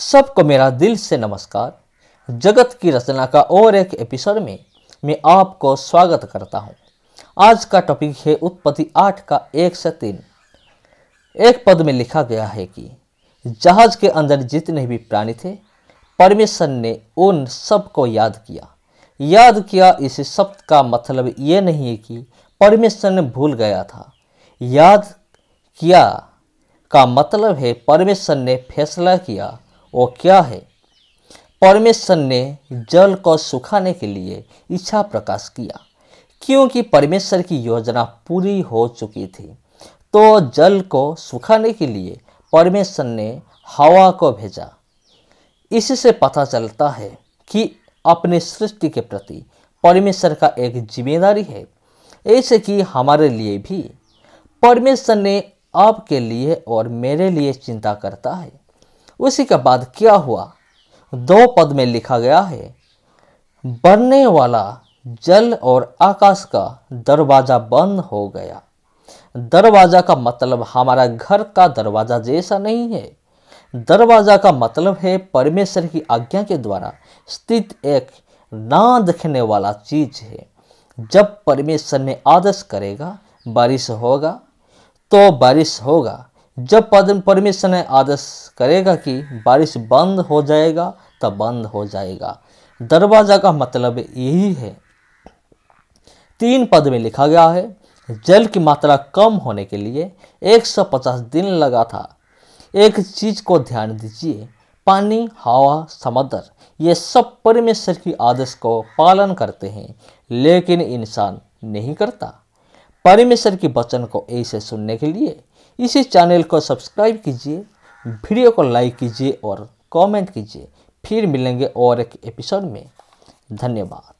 सबको मेरा दिल से नमस्कार जगत की रचना का और एक एपिसोड में मैं आपको स्वागत करता हूँ आज का टॉपिक है उत्पत्ति आठ का एक से तीन एक पद में लिखा गया है कि जहाज के अंदर जितने भी प्राणी थे परमेश्वर ने उन सब को याद किया याद किया इस शब्द का मतलब ये नहीं है कि परमेश्वर ने भूल गया था याद किया का मतलब है परमेश्वर ने फैसला किया वो क्या है परमेश्वर ने जल को सुखाने के लिए इच्छा प्रकाश किया क्योंकि परमेश्वर की योजना पूरी हो चुकी थी तो जल को सुखाने के लिए परमेश्वर ने हवा को भेजा इससे पता चलता है कि अपने सृष्टि के प्रति परमेश्वर का एक जिम्मेदारी है ऐसे कि हमारे लिए भी परमेश्वर ने आपके लिए और मेरे लिए चिंता करता है उसी के बाद क्या हुआ दो पद में लिखा गया है बनने वाला जल और आकाश का दरवाज़ा बंद हो गया दरवाज़ा का मतलब हमारा घर का दरवाज़ा जैसा नहीं है दरवाज़ा का मतलब है परमेश्वर की आज्ञा के द्वारा स्थित एक ना दिखने वाला चीज है जब परमेश्वर ने आदेश करेगा बारिश होगा तो बारिश होगा जब परमेश्वर ने आदेश करेगा कि बारिश बंद हो जाएगा तब बंद हो जाएगा दरवाज़ा का मतलब यही है तीन पद में लिखा गया है जल की मात्रा कम होने के लिए 150 दिन लगा था एक चीज़ को ध्यान दीजिए पानी हवा समुद्र ये सब परमेश्वर की आदेश को पालन करते हैं लेकिन इंसान नहीं करता परमेश्वर के वचन को ऐसे सुनने के लिए इसी चैनल को सब्सक्राइब कीजिए वीडियो को लाइक कीजिए और कमेंट कीजिए फिर मिलेंगे और एक एपिसोड में धन्यवाद